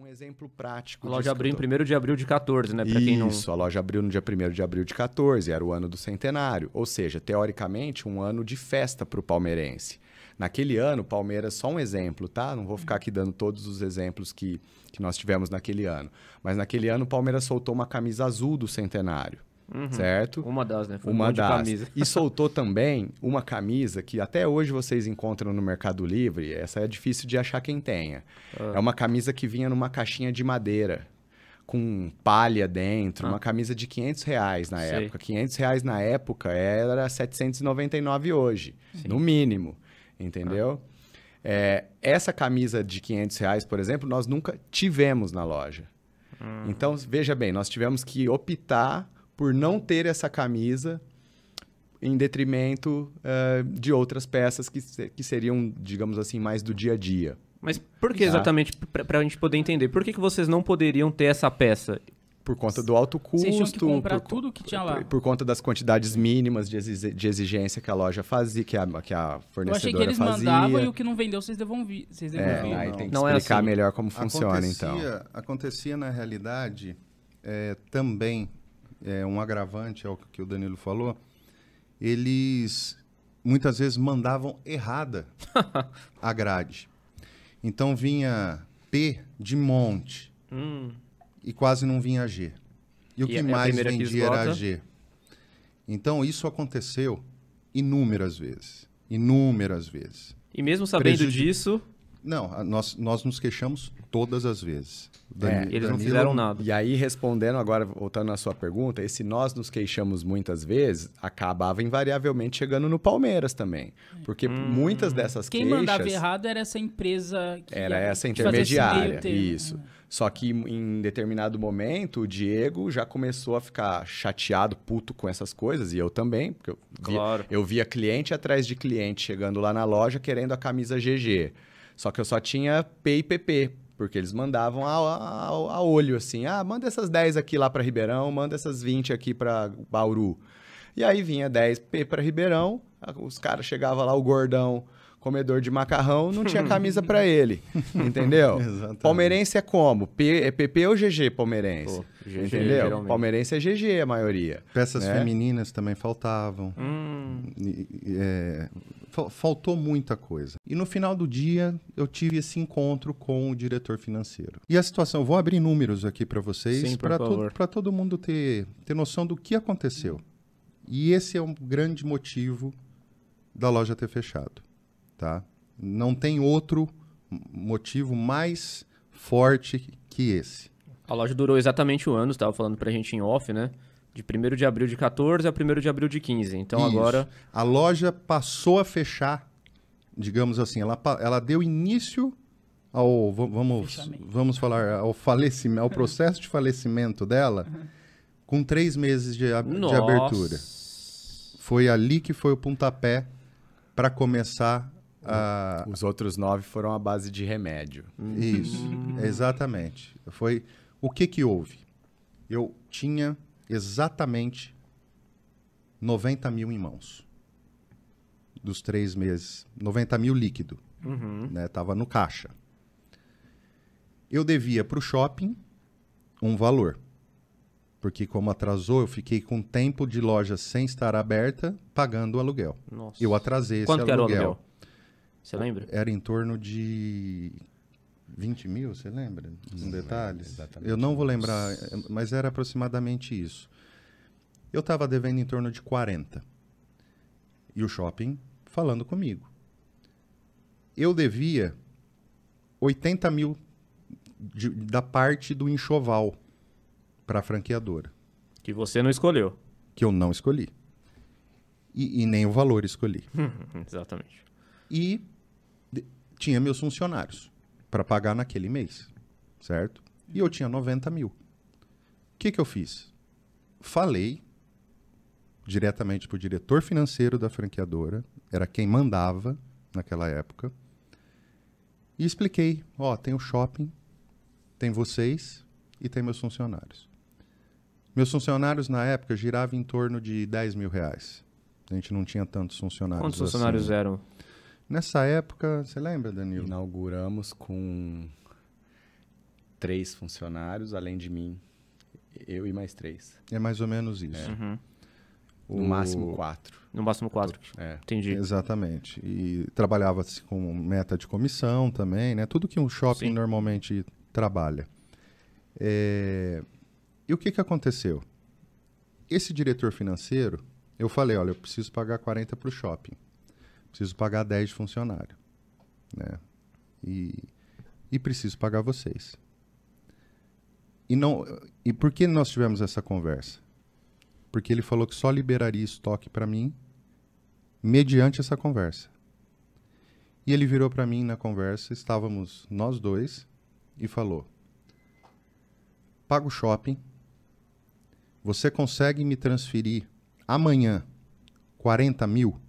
um exemplo prático. A loja abriu em 1 de abril de 14, né? Pra Isso, não... a loja abriu no dia 1 de abril de 14, era o ano do centenário. Ou seja, teoricamente, um ano de festa para o palmeirense. Naquele ano, Palmeiras, só um exemplo, tá? Não vou ficar aqui dando todos os exemplos que, que nós tivemos naquele ano. Mas naquele ano, o Palmeiras soltou uma camisa azul do centenário uhum. certo? Uma das, né? Foi uma um das. e soltou também uma camisa que até hoje vocês encontram no Mercado Livre. Essa é difícil de achar quem tenha. Ah. É uma camisa que vinha numa caixinha de madeira com palha dentro, ah. uma camisa de 500 reais na Sei. época. 500 reais na época era 799 hoje, Sim. no mínimo, entendeu? Ah. É, essa camisa de 500 reais, por exemplo, nós nunca tivemos na loja. Hum. Então, veja bem, nós tivemos que optar por não ter essa camisa em detrimento uh, de outras peças que, que seriam, digamos assim, mais do dia a dia. Mas por que tá? exatamente, para a gente poder entender, por que, que vocês não poderiam ter essa peça? Por conta do alto custo, que por, tudo que tinha lá. Por, por conta das quantidades mínimas de, exi de exigência que a loja fazia, que a, que a fornecedora fazia. Eu achei que eles fazia. mandavam e o que não vendeu vocês devolviam. Vocês É, aí não. tem que não é explicar é assim. melhor como funciona, então. acontecia, então. Acontecia, na realidade, é, também é, um agravante ao é que o Danilo falou, eles muitas vezes mandavam errada a grade. Então vinha P de monte hum. e quase não vinha G. E o que mais vendia era G. Então isso aconteceu inúmeras vezes. Inúmeras vezes. E mesmo sabendo disso. Não, nós, nós nos queixamos todas as vezes. é, eles Danilo... não fizeram nada. E aí, respondendo agora, voltando à sua pergunta, esse nós nos queixamos muitas vezes acabava invariavelmente chegando no Palmeiras também. Porque hum. muitas dessas Quem queixas... Quem mandava errado era essa empresa... Que era essa intermediária, isso. É. Só que em determinado momento, o Diego já começou a ficar chateado, puto com essas coisas, e eu também, porque eu via, claro. eu via cliente atrás de cliente chegando lá na loja querendo a camisa GG. Só que eu só tinha P e PP, porque eles mandavam a, a, a olho, assim, ah, manda essas 10 aqui lá para Ribeirão, manda essas 20 aqui para Bauru. E aí vinha 10 para Ribeirão, os caras chegavam lá, o gordão comedor de macarrão, não tinha camisa para ele. Entendeu? palmeirense é como? P, é PP ou GG palmeirense? Pô, GG, entendeu? Geralmente. Palmeirense é GG a maioria. Peças né? femininas também faltavam. Hum. É, faltou muita coisa. E no final do dia, eu tive esse encontro com o diretor financeiro. E a situação, vou abrir números aqui para vocês, para to todo mundo ter, ter noção do que aconteceu. E esse é um grande motivo da loja ter fechado. Tá? Não tem outro motivo mais forte que esse. A loja durou exatamente um ano, estava falando para a gente em off, né? De 1 de abril de 14 a 1 de abril de 15. Então Isso. agora. A loja passou a fechar, digamos assim, ela, ela deu início ao. Vamos, vamos falar, ao falecimento, ao processo de falecimento dela, com três meses de, ab Nossa. de abertura. Foi ali que foi o pontapé para começar né? Ah, Os outros nove foram a base de remédio. Isso, exatamente. Foi o que que houve? Eu tinha exatamente 90 mil em mãos dos três meses, 90 mil líquido, uhum. né? Tava no caixa. Eu devia para o shopping um valor, porque como atrasou, eu fiquei com tempo de loja sem estar aberta, pagando o aluguel. Nossa. Eu atrasei esse Quanto aluguel. Era o aluguel? Você lembra? Era em torno de 20 mil, você lembra? Com hum, detalhes? Eu não vou lembrar, mas era aproximadamente isso. Eu estava devendo em torno de 40. E o shopping falando comigo. Eu devia 80 mil de, da parte do enxoval para a franqueadora. Que você não escolheu. Que eu não escolhi. E, e nem o valor escolhi. Exatamente e tinha meus funcionários para pagar naquele mês, certo? E eu tinha 90 mil. O que, que eu fiz? Falei diretamente para o diretor financeiro da franqueadora, era quem mandava naquela época, e expliquei: ó, oh, tem o shopping, tem vocês e tem meus funcionários. Meus funcionários na época giravam em torno de 10 mil reais. A gente não tinha tantos funcionários. Quantos assim, funcionários né? eram? Né? Nessa época, você lembra, Danilo? Inauguramos com três funcionários, além de mim, eu e mais três. É mais ou menos isso. É. Uhum. No máximo quatro. No máximo quatro. É. Entendi. Exatamente. E trabalhava-se com meta de comissão também, né? Tudo que um shopping Sim. normalmente trabalha. É... E o que, que aconteceu? Esse diretor financeiro, eu falei, olha, eu preciso pagar 40 para o shopping preciso pagar 10 funcionários, né? E, e preciso pagar vocês. E, não, e por que nós tivemos essa conversa? Porque ele falou que só liberaria estoque para mim mediante essa conversa. E ele virou para mim na conversa, estávamos nós dois, e falou: Pago o shopping, você consegue me transferir amanhã 40 mil?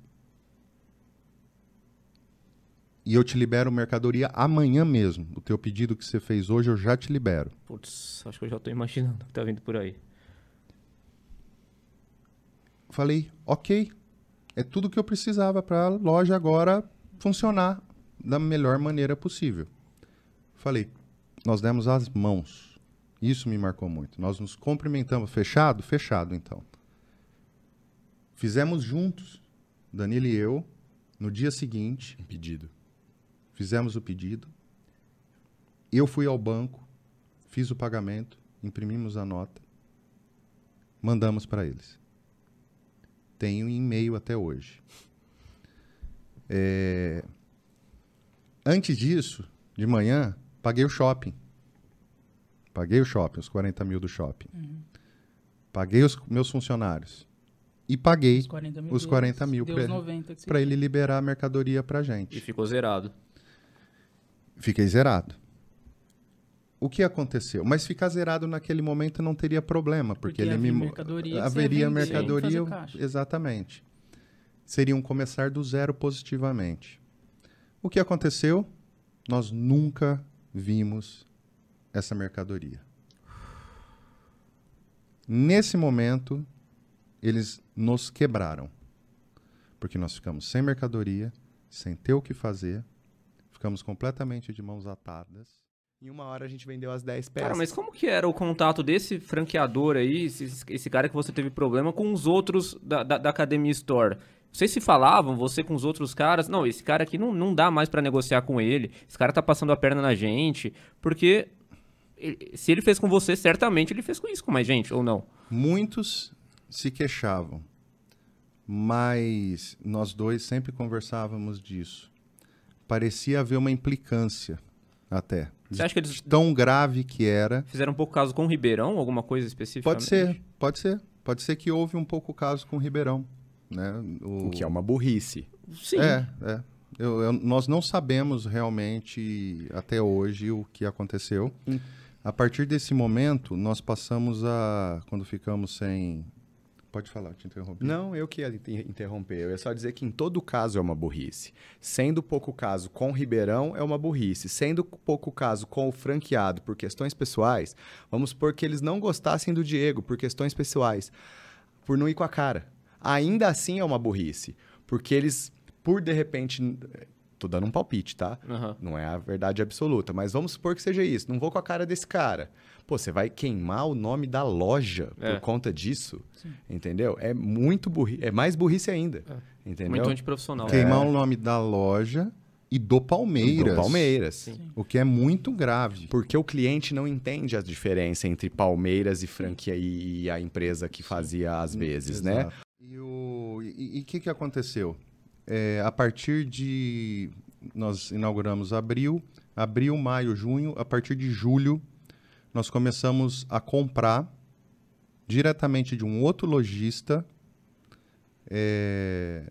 e eu te libero mercadoria amanhã mesmo. O teu pedido que você fez hoje, eu já te libero. Putz, acho que eu já estou imaginando o que tá vindo por aí. Falei, ok. É tudo que eu precisava para a loja agora funcionar da melhor maneira possível. Falei, nós demos as mãos. Isso me marcou muito. Nós nos cumprimentamos. Fechado? Fechado, então. Fizemos juntos, Danilo e eu, no dia seguinte. Um pedido fizemos o pedido, eu fui ao banco, fiz o pagamento, imprimimos a nota, mandamos para eles. Tenho e-mail até hoje. É... Antes disso, de manhã, paguei o shopping. Paguei o shopping, os 40 mil do shopping. Uhum. Paguei os meus funcionários. E paguei os 40 mil, os 40 mil para ele, ele liberar a mercadoria para gente. E ficou zerado. Fiquei zerado. O que aconteceu? Mas ficar zerado naquele momento não teria problema, porque, porque ele havia me mercadoria haveria vender, mercadoria exatamente. Seria um começar do zero positivamente. O que aconteceu? Nós nunca vimos essa mercadoria. Nesse momento, eles nos quebraram. Porque nós ficamos sem mercadoria, sem ter o que fazer, ficamos completamente de mãos atadas. Em uma hora a gente vendeu as 10 peças. Cara, mas como que era o contato desse franqueador aí, esse, esse cara que você teve problema, com os outros da, da, da Academia Store? Vocês se falavam, você com os outros caras? Não, esse cara aqui não, não dá mais para negociar com ele. Esse cara tá passando a perna na gente. Porque ele, se ele fez com você, certamente ele fez com isso com mais gente, ou não? Muitos se queixavam. Mas nós dois sempre conversávamos disso parecia haver uma implicância até. Você acha que eles tão grave que era? Fizeram um pouco caso com o Ribeirão, alguma coisa específica? Pode ser, pode ser, pode ser que houve um pouco caso com o Ribeirão, né? O, o que é uma burrice. Sim. É, é. Eu, eu, nós não sabemos realmente até hoje o que aconteceu. Hum. A partir desse momento, nós passamos a, quando ficamos sem Pode falar, te interrompi. Não, eu que ia interromper. Eu ia só dizer que em todo caso é uma burrice. Sendo pouco caso com o Ribeirão, é uma burrice. Sendo pouco caso com o franqueado por questões pessoais, vamos supor que eles não gostassem do Diego por questões pessoais, por não ir com a cara. Ainda assim é uma burrice. Porque eles, por de repente. Tô dando um palpite, tá? Uhum. Não é a verdade absoluta, mas vamos supor que seja isso. Não vou com a cara desse cara. Pô, você vai queimar o nome da loja é. por conta disso, Sim. entendeu? É muito burri, é mais burrice ainda, é. entendeu? Muito antiprofissional. Queimar é. o nome da loja e do Palmeiras. Do Palmeiras. Sim. O que é muito grave. Porque o cliente não entende a diferença entre Palmeiras e franquia e a empresa que fazia às vezes, né? Exato. né? E o e, e que, que aconteceu? É, a partir de. Nós inauguramos abril, abril, maio, junho. A partir de julho, nós começamos a comprar diretamente de um outro lojista. É,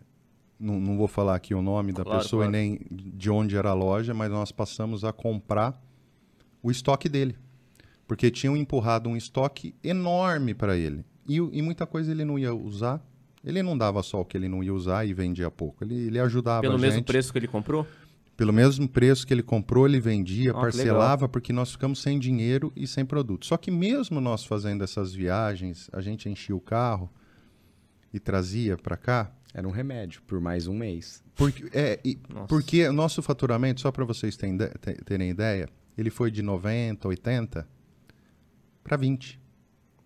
não, não, vou falar aqui o nome claro, da pessoa claro. e nem de onde era a loja, mas nós passamos a comprar o estoque dele. Porque tinham empurrado um estoque enorme para ele. E, e, muita coisa ele não ia usar. Ele não dava só o que ele não ia usar e vendia pouco. Ele, ele ajudava Pelo mesmo preço que ele comprou? Pelo mesmo preço que ele comprou, ele vendia, oh, parcelava, porque nós ficamos sem dinheiro e sem produto. Só que mesmo nós fazendo essas viagens, a gente enchia o carro e trazia para cá. Era um remédio por mais um mês. Porque, é, e, porque nosso faturamento, só para vocês terem, terem ideia, ele foi de 90, 80 para 20.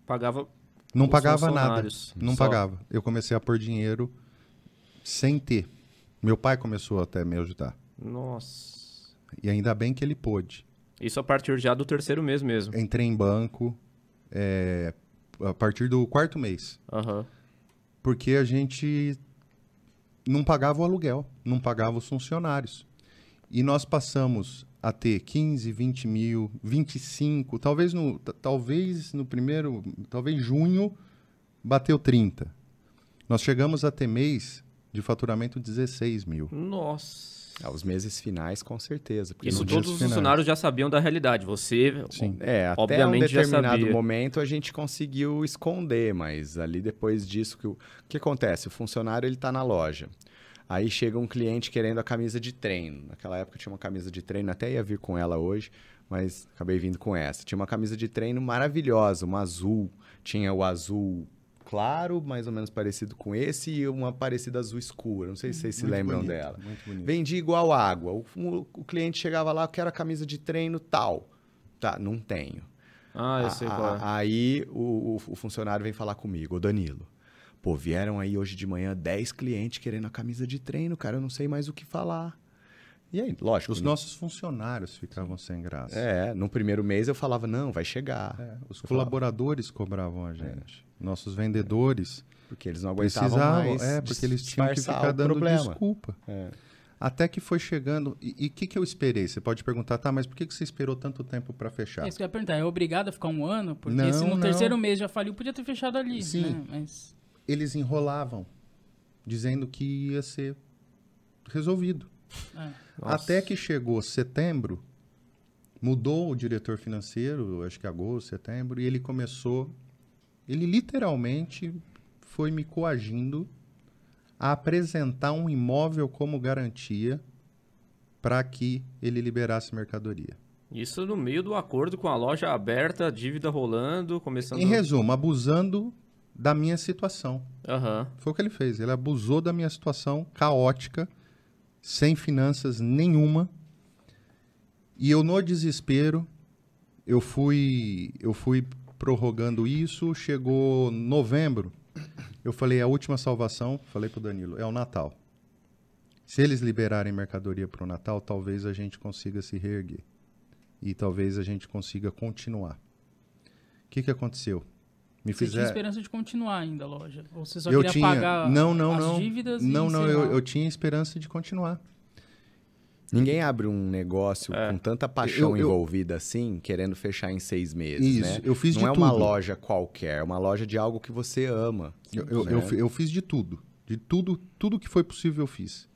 Pagava. Não pagava nada. Não só. pagava. Eu comecei a pôr dinheiro sem ter. Meu pai começou até a me ajudar. Nossa. E ainda bem que ele pôde. Isso a partir já do terceiro mês mesmo. Entrei em banco é, a partir do quarto mês. Uhum. Porque a gente não pagava o aluguel, não pagava os funcionários. E nós passamos a ter 15, 20 mil, 25, talvez no, talvez no primeiro, talvez junho, bateu 30. Nós chegamos a ter mês de faturamento 16 mil. Nossa! Aos ah, meses finais, com certeza. Isso todos os funcionários já sabiam da realidade. Você, Sim. É, é obviamente, até um determinado momento a gente conseguiu esconder, mas ali depois disso, que o que acontece? O funcionário ele está na loja. Aí chega um cliente querendo a camisa de treino. Naquela época tinha uma camisa de treino, até ia vir com ela hoje, mas acabei vindo com essa. Tinha uma camisa de treino maravilhosa, uma azul. Tinha o azul claro, mais ou menos parecido com esse, e uma parecida azul escura. Não sei se vocês muito se lembram bonito, dela. Vendi igual água. O, o, o, cliente chegava lá, quero a camisa de treino tal. Tá, não tenho. Ah, eu a, sei qual. É. aí o, o, funcionário vem falar comigo, o Danilo. Pô, vieram aí hoje de manhã 10 clientes querendo a camisa de treino, cara, eu não sei mais o que falar. E aí, lógico. Os né? nossos funcionários ficavam sem graça. É, no primeiro mês eu falava, não, vai chegar. É, os eu colaboradores falava, cobravam a gente. É nossos vendedores. Porque eles não aguentavam mais. É, porque eles tinham que ficar dando problema. desculpa. É. Até que foi chegando. E o que, que eu esperei? Você pode perguntar, tá, mas por que, que você esperou tanto tempo para fechar? É isso que eu ia perguntar. É obrigado a ficar um ano? Porque não, se no não. terceiro mês já faliu, podia ter fechado ali. Sim. Né? Mas... Eles enrolavam, dizendo que ia ser resolvido. É. Até que chegou setembro, mudou o diretor financeiro, acho que agosto, setembro, e ele começou ele literalmente foi me coagindo a apresentar um imóvel como garantia para que ele liberasse mercadoria. Isso no meio do acordo com a loja aberta, dívida rolando, começando. Em resumo, abusando da minha situação. Uhum. Foi o que ele fez. Ele abusou da minha situação caótica, sem finanças nenhuma. E eu no desespero, eu fui, eu fui prorrogando isso, chegou novembro. Eu falei, é a última salvação, falei pro Danilo, é o Natal. Se eles liberarem mercadoria para o Natal, talvez a gente consiga se reerguer. E talvez a gente consiga continuar. O que, que aconteceu? Me você fizer... tinha esperança de continuar ainda a loja? Ou você só eu queria tinha... pagar não, não, as não. dívidas? Não, não, eu, eu, tinha esperança de continuar. Ninguém abre um negócio é. com tanta paixão eu, eu, envolvida assim, querendo fechar em seis meses. Isso, né? eu fiz Não de é tudo. Não é uma loja qualquer, é uma loja de algo que você ama. Eu, eu, né? eu, eu fiz de tudo. De tudo, tudo que foi possível eu fiz.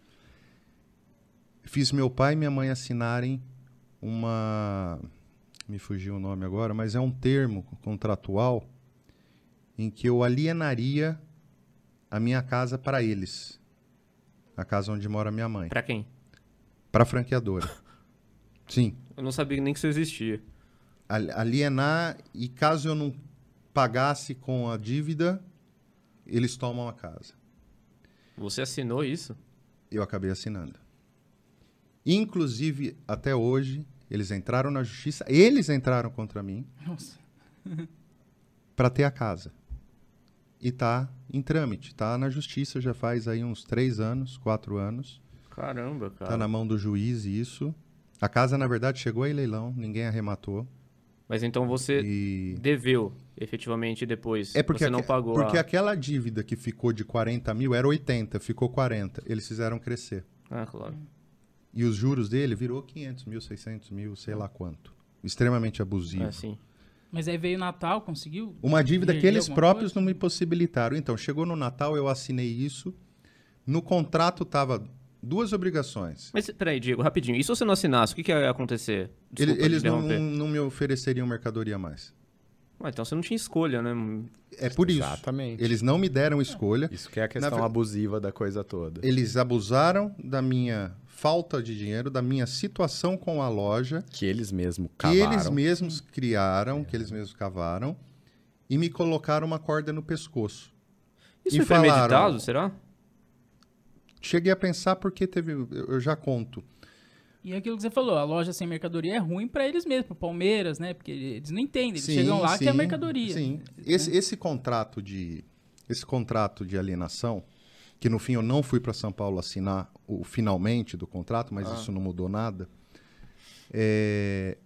Fiz meu pai e minha mãe assinarem uma. Me fugiu o nome agora, mas é um termo contratual em que eu alienaria a minha casa para eles. A casa onde mora minha mãe. Para quem? para a franqueadora. Sim. Eu não sabia nem que isso existia. Alienar e caso eu não pagasse com a dívida, eles tomam a casa. Você assinou isso? Eu acabei assinando. Inclusive, até hoje, eles entraram na justiça, eles entraram contra mim. Nossa. para ter a casa. E tá em trâmite, tá na justiça já faz aí uns três anos, quatro anos. Caramba, tá cara. Tá na mão do juiz isso. A casa, na verdade, chegou a leilão, ninguém arrematou. Mas então você e... deveu, efetivamente, depois. É porque você não pagou. Porque a... aquela dívida que ficou de 40 mil era 80, ficou 40. Eles fizeram crescer. Ah, claro. E os juros dele virou 500 mil, 600 mil, sei lá quanto. Extremamente abusivo. É, sim. Mas aí veio Natal, conseguiu? Uma dívida que eles próprios coisa? não me possibilitaram. Então, chegou no Natal, eu assinei isso. No contrato estava duas obrigações. Mas peraí, Diego, rapidinho. E se você não assinasse, o que, que ia acontecer? Desculpa, Ele, eles não, não me ofereceriam mercadoria mais. então você não tinha escolha, né? É por isso. Exatamente. Eles não me deram escolha. Isso que é a questão Na... abusiva da coisa toda. Eles abusaram da minha falta de dinheiro, da minha situação com a loja. Que eles mesmos cavaram. Que eles mesmos criaram, é. que eles mesmos cavaram. E me colocaram uma corda no pescoço. Isso e foi falaram, premeditado, será? cheguei a pensar porque teve. Eu já conto. E é aquilo que você falou, a loja sem mercadoria é ruim para eles mesmos, para Palmeiras, né? Porque eles não entendem, eles sim, chegam lá sim, que é mercadoria. Sim. Né? Esse, esse, contrato de esse contrato de alienação, que no fim eu não fui para São Paulo assinar o finalmente do contrato, mas ah. isso não mudou nada. É,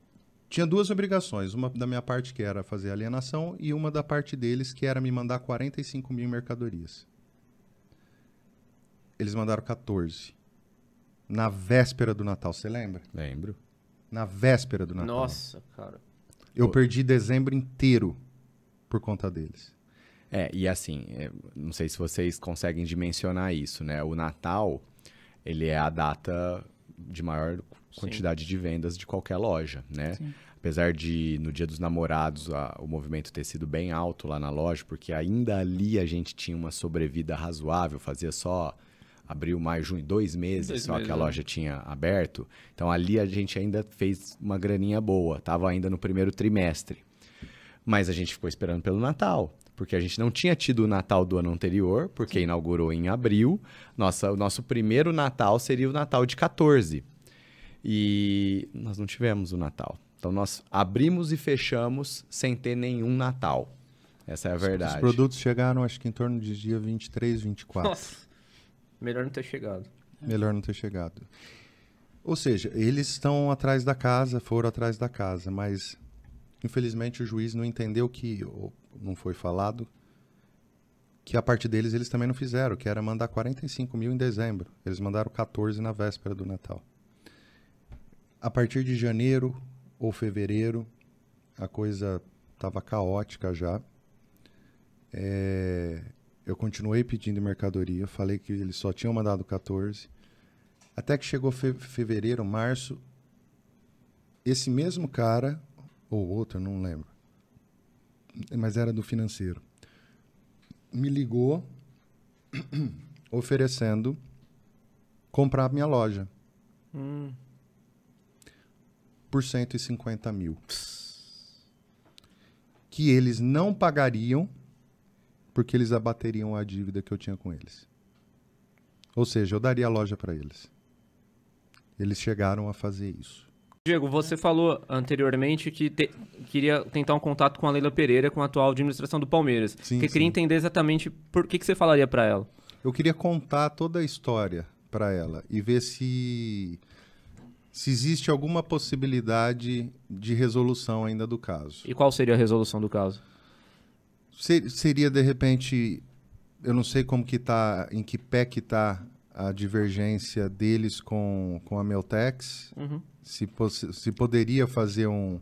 tinha duas obrigações, uma da minha parte que era fazer alienação e uma da parte deles que era me mandar 45 mil mercadorias eles mandaram 14. Na véspera do Natal, você lembra? Lembro. Na véspera do Natal. Nossa, cara. Eu Pô. perdi dezembro inteiro por conta deles. É, e assim, é, não sei se vocês conseguem dimensionar isso, né? O Natal, ele é a data de maior quantidade Sim. de vendas de qualquer loja, né? Sim. Apesar de no Dia dos Namorados a, o movimento ter sido bem alto lá na loja, porque ainda ali a gente tinha uma sobrevida razoável, fazia só abril, mais junho, dois meses dois só meses, que a é. loja né? tinha aberto. Então ali a gente ainda fez uma graninha boa, estava ainda no primeiro trimestre. Mas a gente ficou esperando pelo Natal, porque a gente não tinha tido o Natal do ano anterior, porque Sim. inaugurou em abril. Nossa, o nosso primeiro Natal seria o Natal de 14. E nós não tivemos o Natal. Então nós abrimos e fechamos sem ter nenhum Natal. Essa é a verdade. Os produtos chegaram acho que em torno de dia 23, 24. Nossa. Melhor não ter chegado. Melhor não ter chegado. Ou seja, eles estão atrás da casa, foram atrás da casa, mas infelizmente o juiz não entendeu que, ou não foi falado, que a parte deles eles também não fizeram, que era mandar 45 mil em dezembro. Eles mandaram 14 na véspera do Natal. A partir de janeiro ou fevereiro, a coisa estava caótica já. É, eu continuei pedindo mercadoria, falei que eles só tinham mandado 14. Até que chegou fe fevereiro, março, esse mesmo cara, ou outro, não lembro, mas era do financeiro, me ligou oferecendo comprar minha loja. Hum. Por 150 mil. Que eles não pagariam porque eles abateriam a dívida que eu tinha com eles. Ou seja, eu daria a loja para eles. Eles chegaram a fazer isso. Diego, você falou anteriormente que te, queria tentar um contato com a Leila Pereira, com a atual administração do Palmeiras. Sim, que sim. queria entender exatamente por que, que você falaria para ela. Eu queria contar toda a história para ela e ver se se existe alguma possibilidade de resolução ainda do caso. E qual seria a resolução do caso? Seria de repente, eu não sei como que tá, em que pé que tá a divergência deles com, com a Meltex, uhum. se, se poderia fazer um,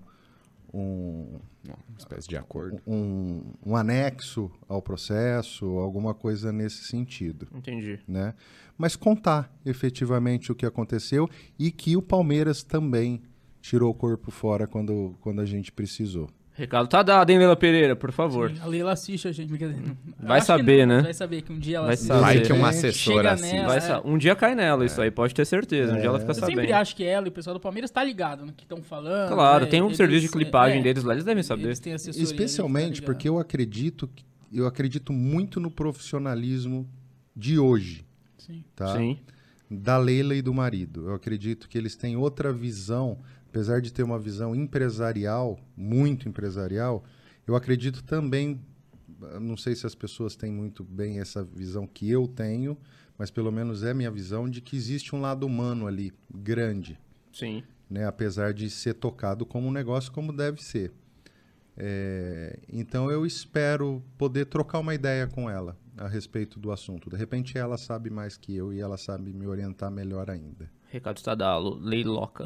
um uma espécie de acordo, um, um anexo ao processo, alguma coisa nesse sentido. Entendi. Né? Mas contar efetivamente o que aconteceu e que o Palmeiras também tirou o corpo fora quando, quando a gente precisou. Recado tá dado, hein, Leila Pereira, por favor. Sim, a Leila assiste a gente. Brincadeira. Vai saber, não, né? Vai saber que um dia ela vai Vai que uma assessora assim. Nela, vai é. Um dia cai nela, é. isso aí, pode ter certeza. É. Um dia ela fica sabendo. É. Eu sempre acho que ela e o pessoal do Palmeiras tá ligado no que estão falando. Claro, né? tem um eles, serviço de é, clipagem é, deles lá, eles devem saber. Eles têm assessoria. Especialmente tá porque eu acredito, eu acredito muito no profissionalismo de hoje. Sim. Tá? Sim. Da Leila e do marido. Eu acredito que eles têm outra visão apesar de ter uma visão empresarial, muito empresarial, eu acredito também, não sei se as pessoas têm muito bem essa visão que eu tenho, mas pelo menos é minha visão de que existe um lado humano ali grande. Sim. Né, apesar de ser tocado como um negócio como deve ser. É, então eu espero poder trocar uma ideia com ela a respeito do assunto. De repente ela sabe mais que eu e ela sabe me orientar melhor ainda. Recado está dado, loca.